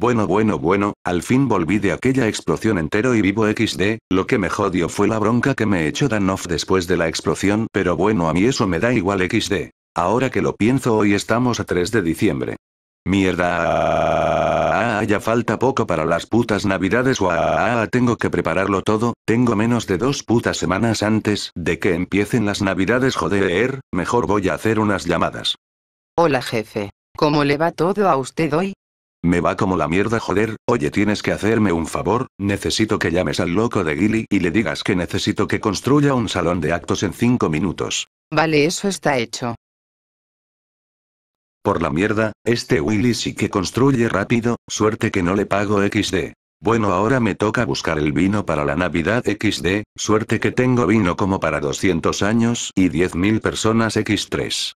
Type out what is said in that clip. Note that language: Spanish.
Bueno bueno bueno, al fin volví de aquella explosión entero y vivo XD, lo que me jodió fue la bronca que me echó Danoff después de la explosión pero bueno a mí eso me da igual XD. Ahora que lo pienso hoy estamos a 3 de diciembre. Mierda. Ah, ya falta poco para las putas navidades. Ah, tengo que prepararlo todo, tengo menos de dos putas semanas antes de que empiecen las navidades. Joder, mejor voy a hacer unas llamadas. Hola jefe. ¿Cómo le va todo a usted hoy? Me va como la mierda, joder, oye, tienes que hacerme un favor, necesito que llames al loco de Gilly y le digas que necesito que construya un salón de actos en 5 minutos. Vale, eso está hecho. Por la mierda, este Willy sí que construye rápido, suerte que no le pago XD. Bueno, ahora me toca buscar el vino para la Navidad XD, suerte que tengo vino como para 200 años y 10.000 personas X3.